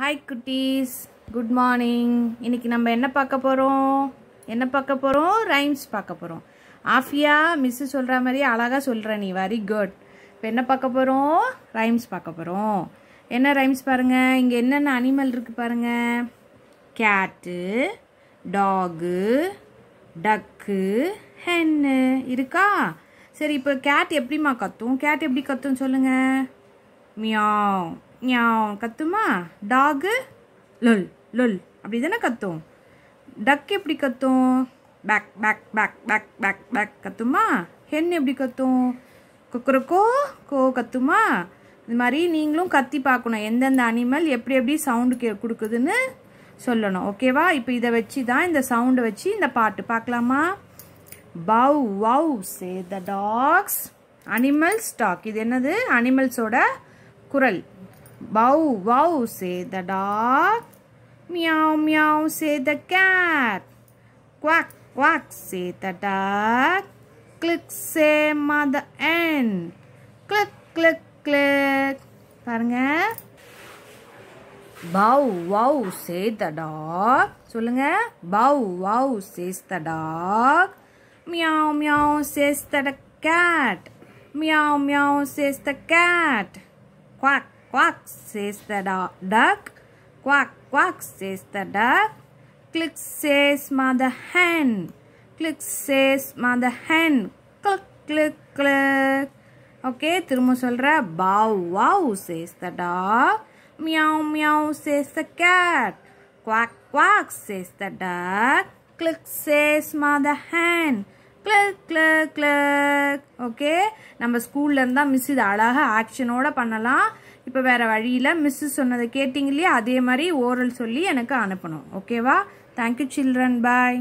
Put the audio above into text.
Hi குட்டீஸ் good morning இன்றைக்கி நம்ம என்ன பார்க்க போகிறோம் என்ன பார்க்க போகிறோம் ரைம்ஸ் பார்க்க போகிறோம் ஆஃபியா மிஸ்ஸு சொல்கிற மாதிரி அழகாக சொல்கிற நீ வெரி குட் இப்போ என்ன பார்க்க போகிறோம் ரைம்ஸ் பார்க்க போகிறோம் என்ன ரைம்ஸ் பாருங்கள் இங்கே என்னென்ன அனிமல் இருக்குது பாருங்கள் கேட்டு டாகு டக்கு ஹென்னு இருக்கா சரி இப்போ கேட் எப்படிம்மா கத்தும் கேட் எப்படி கத்தும் சொல்லுங்கள் மியாவ் ஞாம் கத்துமா டாகு லொல் லொல் அப்படி தானே கத்தும் டக் எப்படி கத்தும் பேக் பேக் பேக் பேக் பேக் பேக் கத்துமா ஹென் எப்படி கத்தும் கொக்கரக்கோ கோ கத்துமா இது மாதிரி நீங்களும் கத்தி பார்க்கணும் எந்தெந்த அனிமல் எப்படி எப்படி சவுண்டு கே கொடுக்குதுன்னு சொல்லணும் ஓகேவா இப்போ இதை வச்சு தான் இந்த சவுண்டை வச்சு இந்த பாட்டு பார்க்கலாமா bow wow say the dogs animals talk இது என்னது அனிமல்ஸோட குரல் Bow, bow, say the dog. Meow, meow, say the cat. Quack, quack, say the duck. Click, say mother hen. Click, click, click. Parnga. Ya? Bow, wow, say the dog. Sulunga. Ya? Bow, wow, says the dog. Meow, meow, says the cat. Meow, meow, says the cat. Quack, quack, says the duck. Quack, quack, says the duck. Click, says mother hen. Click, says mother hen. Click, click, click. Okay திரும்ப சொல்கிற bow wow says the dog meow meow says the cat quack quack says the duck click says மா the hand click click click okay நம்ம ஸ்கூல்ல இருந்தால் miss இது அழகாக ஆக்ஷனோட பண்ணலாம் இப்போ வேற வழியில் மிஸ் சொன்னதை கேட்டிங்க இல்லையா அதே மாதிரி ஓரல் சொல்லி எனக்கு அனுப்பணும் ஓகேவா தேங்க்யூ சில்ட்ரன் பாய்